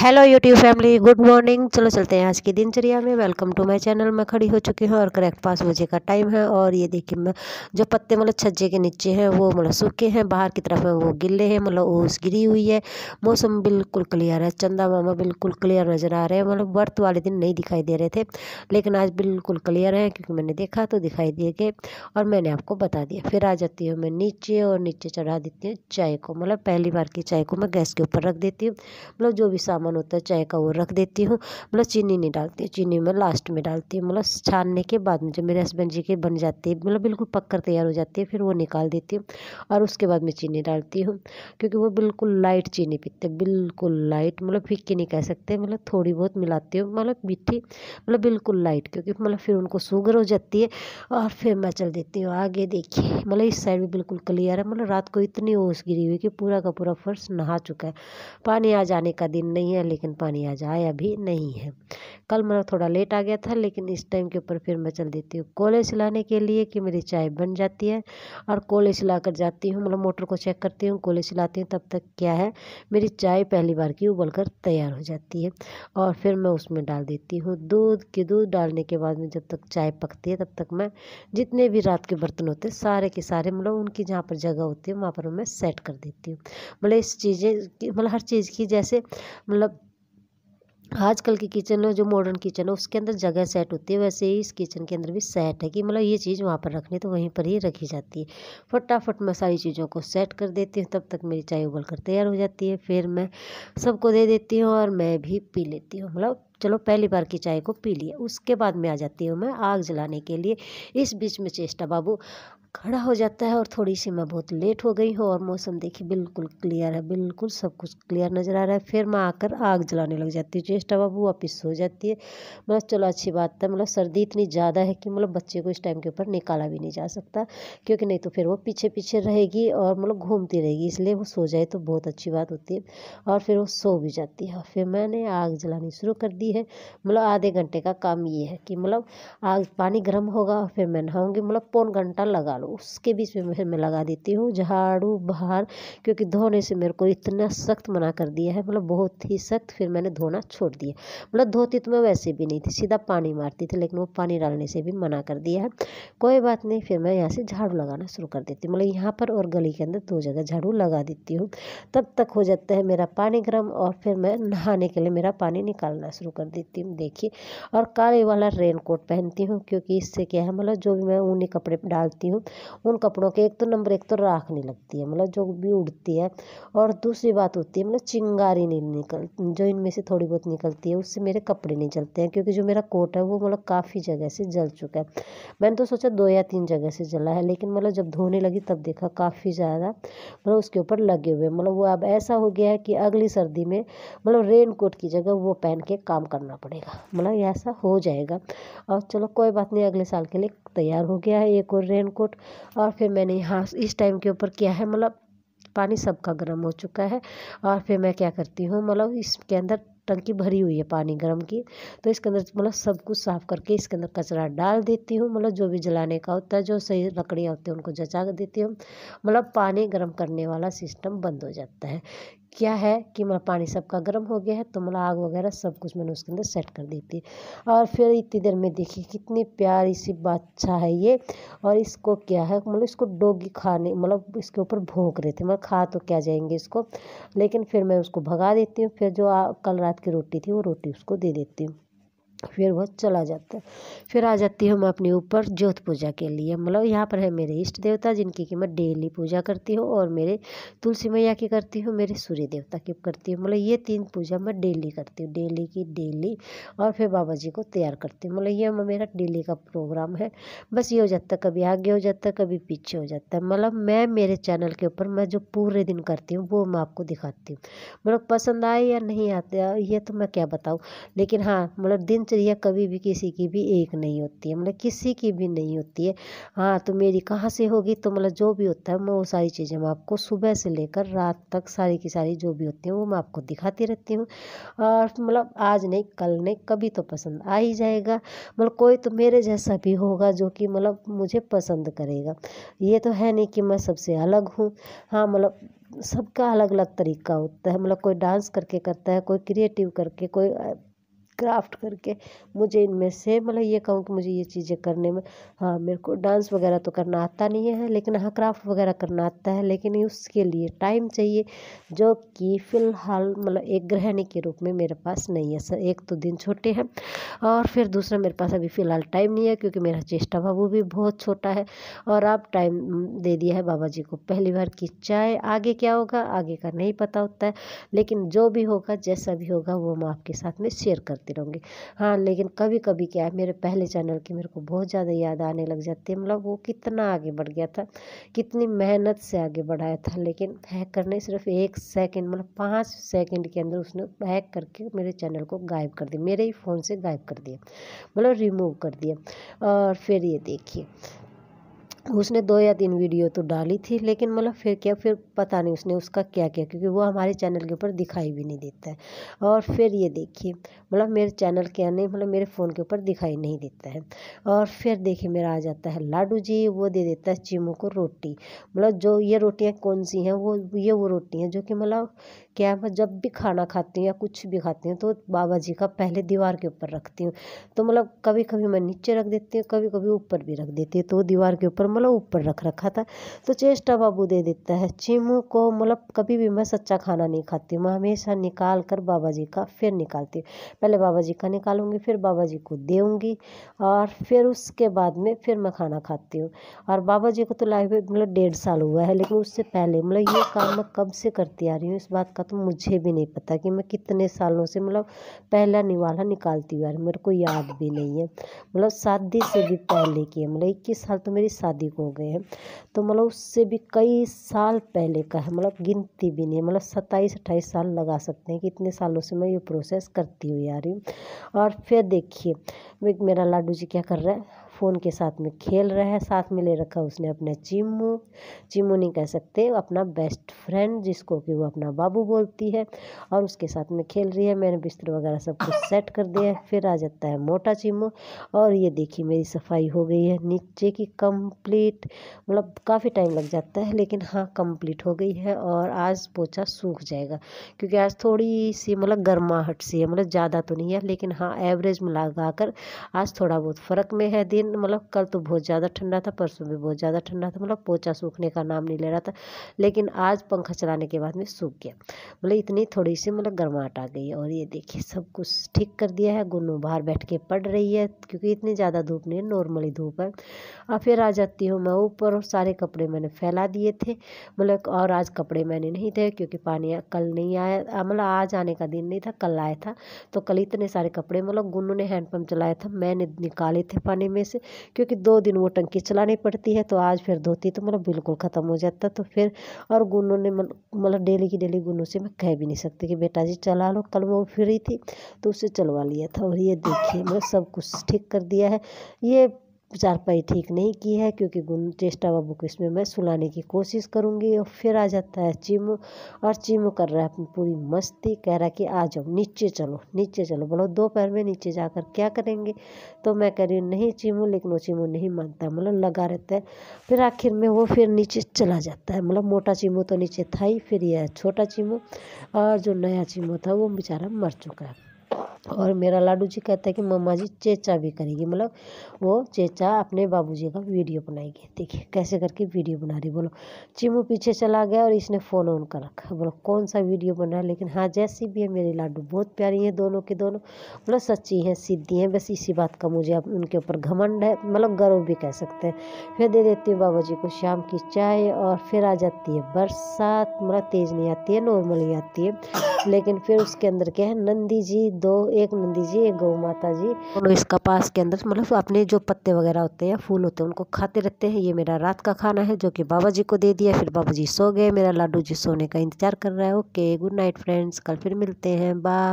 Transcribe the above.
hello YouTube family good morning चलो चलते हैं आज की दिनचर्या में वेलकम टू माय चैनल मैं खड़ी हो चुकी हूँ और करेक्ट पाँच बजे का टाइम है और ये देखिए मैं जो पत्ते मतलब छज्जे के नीचे हैं वो मतलब सूखे हैं बाहर की तरफ वो गिले हैं मतलब ओस गिरी हुई है मौसम बिल्कुल क्लियर है चंदा मामा बिल्कुल क्लियर नज़र आ रहे हैं मतलब वर्थ वाले दिन नहीं दिखाई दे रहे थे लेकिन आज बिल्कुल क्लियर है क्योंकि मैंने देखा तो दिखाई दे गए और मैंने आपको बता दिया फिर आ जाती हूँ मैं नीचे और नीचे चढ़ा देती हूँ चाय को मतलब पहली बार की चाय को मैं गैस के ऊपर रख देती हूँ मतलब जो भी सामान मन होता है चाय का वो रख देती हूँ मतलब चीनी नहीं डालती चीनी मैं लास्ट में डालती हूँ मतलब छानने के बाद में जब मेरे हस्बैंड जी के बन जाती है मतलब बिल्कुल पक कर तैयार हो जाती है फिर वो निकाल देती हूँ और उसके बाद में चीनी डालती हूँ क्योंकि वो बिल्कुल लाइट चीनी पीते बिल्कुल लाइट मतलब फीकी नहीं कह सकते मतलब थोड़ी बहुत मिलाती हूँ मतलब मीठी मतलब बिल्कुल लाइट क्योंकि मतलब फिर उनको शुगर हो जाती है और फिर मैं चल देती हूँ आगे देखिए मतलब इस साइड भी बिल्कुल क्लियर है मतलब रात को इतनी ओस गिरी हुई कि पूरा का पूरा फर्श नहा चुका है पानी आ जाने का दिन नहीं है है लेकिन पानी आज आया भी नहीं है कल मेरा थोड़ा लेट आ गया था लेकिन इस टाइम के ऊपर फिर मैं चल देती हूँ कोले सिलाने के लिए कि मेरी चाय बन जाती है और कोले सिला कर जाती हूँ मतलब मोटर को चेक करती हूँ कोले सिलाती हूँ तब तक क्या है मेरी चाय पहली बार की उबल कर तैयार हो जाती है और फिर मैं उसमें डाल देती हूँ दूध के दूध डालने के बाद में जब तक चाय पकती है तब तक मैं जितने भी रात के बर्तन होते हैं सारे के सारे मतलब उनकी जहाँ पर जगह होती है वहाँ पर मैं सेट कर देती हूँ मतलब इस चीज़ें मतलब हर चीज़ की जैसे मतलब आजकल की किचन है जो मॉडर्न किचन है उसके अंदर जगह सेट होती है वैसे ही इस किचन के अंदर भी सेट है कि मतलब ये चीज़ वहाँ पर रखनी तो वहीं पर ही रखी जाती है फटाफट मैं सारी चीज़ों को सेट कर देती हूँ तब तक मेरी चाय उबल कर तैयार हो जाती है फिर मैं सबको दे देती हूँ और मैं भी पी लेती हूँ मतलब चलो पहली बार की चाय को पी लिए उसके बाद में आ जाती हूँ मैं आग जलाने के लिए इस बीच में चेष्टा बाबू खड़ा हो जाता है और थोड़ी सी मैं बहुत लेट हो गई हूँ और मौसम देखिए बिल्कुल क्लियर है बिल्कुल सब कुछ क्लियर नज़र आ रहा है फिर मैं आकर आग जलाने लग जाती हूँ टेस्ट आवा वो वापस हो जाती है मतलब चलो अच्छी बात है मतलब सर्दी इतनी ज़्यादा है कि मतलब बच्चे को इस टाइम के ऊपर निकाला भी नहीं जा सकता क्योंकि नहीं तो फिर वो पीछे पीछे रहेगी और मतलब घूमती रहेगी इसलिए वो सो जाए तो बहुत अच्छी बात होती है और फिर वो सो भी जाती है फिर मैंने आग जलानी शुरू कर दी है मतलब आधे घंटे का काम ये है कि मतलब आग पानी गर्म होगा और फिर मैं नहाऊँगी मतलब पौन घंटा लगा लो उसके बीच में फिर मैं लगा देती हूँ झाड़ू बाहर क्योंकि धोने से मेरे को इतना सख्त मना कर दिया है मतलब बहुत ही सख्त फिर मैंने धोना छोड़ छोड़ दिए मतलब धोती तो मैं वैसे भी नहीं थी सीधा पानी मारती थी लेकिन वो पानी डालने से भी मना कर दिया है कोई बात नहीं फिर मैं यहाँ से झाड़ू लगाना शुरू कर देती हूँ मतलब यहाँ पर और गली के अंदर दो जगह झाड़ू लगा देती हूँ तब तक हो जाता है मेरा पानी गर्म और फिर मैं नहाने के लिए मेरा पानी निकालना शुरू कर देती हूँ देखिए और काले वाला रेन कोट पहनती हूँ क्योंकि इससे क्या है मतलब जो भी मैं ऊनी कपड़े डालती हूँ उन कपड़ों के एक तो नंबर एक तो राख नहीं लगती है मतलब जो भी उड़ती है और दूसरी बात होती है मतलब चिंगारी नहीं निकल जो इनमें से थोड़ी बहुत निकलती है उससे मेरे कपड़े नहीं जलते हैं क्योंकि जो मेरा कोट है वो मतलब काफ़ी जगह से जल चुका है मैंने तो सोचा दो या तीन जगह से जला है लेकिन मतलब जब धोने लगी तब देखा काफ़ी ज़्यादा मतलब उसके ऊपर लगे हुए मतलब वो अब ऐसा हो गया है कि अगली सर्दी में मतलब रेन कोट की जगह वो पहन के काम करना पड़ेगा मतलब ऐसा हो जाएगा और चलो कोई बात नहीं अगले साल के लिए तैयार हो गया है एक और रेन कोट और फिर मैंने यहाँ इस टाइम के ऊपर किया है मतलब पानी सबका गर्म हो चुका है और फिर मैं क्या करती हूँ मतलब इसके अंदर टंकी भरी हुई है पानी गर्म की तो इसके अंदर मतलब सब कुछ साफ करके इसके अंदर कचरा डाल देती हूँ मतलब जो भी जलाने का होता है जो सही लकड़ियाँ होती हैं उनको जचा देती हूँ मतलब पानी गर्म करने वाला सिस्टम बंद हो जाता है क्या है कि मतलब पानी सबका गर्म हो गया है तो मतलब आग वगैरह सब कुछ मैंने उसके अंदर सेट कर दी थी और फिर इतनी देर में देखिए कितनी प्यारी सी बादशाह है ये और इसको क्या है मतलब इसको डोगी खाने मतलब इसके ऊपर भोंक रहे थे मतलब खा तो क्या जाएंगे इसको लेकिन फिर मैं उसको भगा देती हूँ फिर जो कल रात की रोटी थी वो रोटी उसको दे देती हूँ फिर वह चला जाता है फिर आ जाती हूँ मैं अपने ऊपर ज्योत पूजा के लिए मतलब यहाँ पर है मेरे इष्ट देवता जिनकी कि मैं डेली पूजा करती हूँ और मेरे तुलसी मैया की करती हूँ मेरे सूर्य देवता की करती हूँ मतलब ये तीन पूजा मैं डेली करती हूँ डेली की डेली और फिर बाबा जी को तैयार करती हूँ मतलब ये मेरा डेली का प्रोग्राम है बस ये हो जाता है कभी आगे हो जाता है कभी पीछे हो जाता है मतलब मैं मेरे चैनल के ऊपर मैं जो पूरे दिन करती हूँ वो मैं आपको दिखाती हूँ मतलब पसंद आए या नहीं आते ये तो मैं क्या बताऊँ लेकिन हाँ मतलब दिन दिनचर्या कभी भी किसी की भी एक नहीं होती है मतलब किसी की भी नहीं होती है हाँ तो मेरी कहाँ से होगी तो मतलब जो भी होता है मैं वो सारी चीज़ें मैं आपको सुबह से लेकर रात तक सारी की सारी जो भी होती है वो मैं आपको दिखाती रहती हूँ और मतलब आज नहीं कल नहीं कभी तो पसंद आ ही जाएगा मतलब कोई तो मेरे जैसा भी होगा जो कि मतलब मुझे पसंद करेगा ये तो है नहीं कि मैं सबसे अलग हूँ हाँ मतलब सबका अलग अलग तरीका होता है मतलब कोई डांस करके करता है कोई क्रिएटिव करके कोई क्राफ्ट करके मुझे इनमें से मतलब ये कहूँ कि मुझे ये चीज़ें करने में हाँ मेरे को डांस वगैरह तो करना आता नहीं है लेकिन हाँ क्राफ्ट वगैरह करना आता है लेकिन उसके लिए टाइम चाहिए जो कि फ़िलहाल मतलब एक ग्रहणी के रूप में मेरे पास नहीं है सर एक तो दिन छोटे हैं और फिर दूसरा मेरे पास अभी फ़िलहाल टाइम नहीं है क्योंकि मेरा चेष्टा बाबू भी बहुत छोटा है और आप टाइम दे दिया है बाबा जी को पहली बार की चाय आगे क्या होगा आगे का नहीं पता होता है लेकिन जो भी होगा जैसा भी होगा वो हम आपके साथ में शेयर करते करती रहूँगी हाँ लेकिन कभी कभी क्या है मेरे पहले चैनल की मेरे को बहुत ज़्यादा याद आने लग जाती है मतलब वो कितना आगे बढ़ गया था कितनी मेहनत से आगे बढ़ाया था लेकिन हैक करने सिर्फ एक सेकेंड मतलब पाँच सेकेंड के अंदर उसने हैक करके मेरे चैनल को गायब कर दिया मेरे ही फ़ोन से गायब कर दिया मतलब रिमूव कर दिया और फिर ये देखिए उसने दो या तीन वीडियो तो डाली थी लेकिन मतलब फिर क्या फिर पता नहीं उसने उसका क्या किया क्योंकि वो हमारे चैनल के ऊपर दिखाई भी नहीं देता है और फिर ये देखिए मतलब मेरे चैनल के नहीं मतलब मेरे फ़ोन के ऊपर दिखाई नहीं देता है और फिर देखिए मेरा आ जाता है लाडू जी वो दे देता है चीमू को रोटी मतलब जो ये रोटियाँ कौन सी हैं वो ये वो रोटी हैं जो कि मतलब क्या है जब भी खाना खाती हूँ या कुछ भी खाती हूँ तो बाबा जी का पहले दीवार के ऊपर रखती हूँ तो मतलब कभी कभी मैं नीचे रख देती हूँ कभी कभी ऊपर भी रख देती हूँ तो दीवार के ऊपर मतलब ऊपर रख रखा था तो चेष्टा बाबू दे देता है चीमू को मतलब कभी भी मैं सच्चा खाना नहीं खाती हूँ मैं हमेशा निकाल कर बाबा जी का फिर निकालती हूँ पहले बाबा जी का निकालूंगी फिर बाबा जी को देऊंगी और फिर उसके बाद में फिर मैं खाना खाती हूँ और बाबा जी को तो लाइफ में मतलब डेढ़ साल हुआ है लेकिन उससे पहले मतलब ये काम मैं कब से करती आ रही हूँ इस बात का तो मुझे भी नहीं पता कि मैं कितने सालों से मतलब पहला निवाला निकालती हुई आ रही मेरे को याद भी नहीं है मतलब शादी से भी पहले की है मतलब इक्कीस साल तो मेरी शादी ठीक हो गए हैं तो मतलब उससे भी कई साल पहले का है मतलब गिनती भी नहीं मतलब सत्ताईस अट्ठाईस साल लगा सकते हैं कि इतने सालों से मैं ये प्रोसेस करती हुई आ रही हूँ और फिर देखिए मेरा लाडू जी क्या कर रहा है फ़ोन के साथ में खेल रहा है साथ में ले रखा उसने अपने चिमू चिमू नहीं कह सकते अपना बेस्ट फ्रेंड जिसको कि वो अपना बाबू बोलती है और उसके साथ में खेल रही है मैंने बिस्तर वगैरह सब कुछ सेट कर दिया है फिर आ जाता है मोटा चिमू और ये देखिए मेरी सफाई हो गई है नीचे की कंप्लीट मतलब काफ़ी टाइम लग जाता है लेकिन हाँ कम्प्लीट हो गई है और आज पोछा सूख जाएगा क्योंकि आज थोड़ी सी मतलब गर्माहट सी है मतलब ज़्यादा तो नहीं है लेकिन हाँ एवरेज में लगा आज थोड़ा बहुत फ़र्क में है दिन दिन मतलब कल तो बहुत ज़्यादा ठंडा था परसों भी बहुत ज़्यादा ठंडा था मतलब पोचा सूखने का नाम नहीं ले रहा था लेकिन आज पंखा चलाने के बाद में सूख गया मतलब इतनी थोड़ी सी मतलब गर्माहट आ गई और ये देखिए सब कुछ ठीक कर दिया है गुनू बाहर बैठ के पड़ रही है क्योंकि इतनी ज़्यादा धूप नहीं है नॉर्मली धूप है और फिर आ जाती हूँ मैं ऊपर और सारे कपड़े मैंने फैला दिए थे मतलब और आज कपड़े मैंने नहीं थे क्योंकि पानी कल नहीं आया मतलब आज आने का दिन नहीं था कल आया था तो कल इतने सारे कपड़े मतलब गुनू ने हैंडपम्प चलाया था मैंने निकाले थे पानी में से से क्योंकि दो दिन वो टंकी चलानी पड़ती है तो आज फिर धोती तो मतलब बिल्कुल ख़त्म हो जाता तो फिर और गुनू ने मतलब डेली की डेली गुनू से मैं कह भी नहीं सकती कि बेटा जी चला लो कल वो फ्री थी तो उसे चलवा लिया था और ये देखिए मतलब सब कुछ ठीक कर दिया है ये चारपाई ठीक नहीं की है क्योंकि गुन चेष्टा बाबू को इसमें मैं सुलाने की कोशिश करूँगी और फिर आ जाता है चीमू और चीमू कर रहा है अपनी पूरी मस्ती कह रहा है कि आ जाओ नीचे चलो नीचे चलो बोलो दो पैर में नीचे जाकर क्या करेंगे तो मैं कह रही हूँ नहीं चीमू लेकिन वो चीमू नहीं मानता मतलब लगा रहता है फिर आखिर में वो फिर नीचे चला जाता है मतलब मोटा चीमू तो नीचे था ही फिर यह छोटा चीमू और जो नया चीमू था वो बेचारा मर चुका है और मेरा लाडू जी कहता है कि मम्मा जी चेचा भी करेगी मतलब वो चेचा अपने बाबूजी का वीडियो बनाएगी देखिए कैसे करके वीडियो बना रही बोलो चिमू पीछे चला गया और इसने फ़ोन ऑन कर रखा बोलो कौन सा वीडियो बन रहा है लेकिन हाँ जैसी भी है मेरे लाडू बहुत प्यारी हैं दोनों के दोनों मतलब सच्ची हैं सीधी हैं बस इसी बात का मुझे उनके ऊपर घमंड है मतलब गर्व भी कह सकते हैं फिर दे देती हूँ बाबा जी को शाम की चाय और फिर आ जाती है बरसात मतलब तेज़ नहीं आती है नॉर्मल ही आती है लेकिन फिर उसके अंदर क्या है नंदी जी दो एक नंदी जी एक गौ माता जी और इस कपास के अंदर मतलब अपने जो पत्ते वगैरह होते हैं फूल होते हैं उनको खाते रहते हैं ये मेरा रात का खाना है जो कि बाबा जी को दे दिया फिर बाबा जी सो गए मेरा लाडू जी सोने का इंतजार कर रहा है ओके गुड नाइट फ्रेंड्स कल फिर मिलते हैं बाय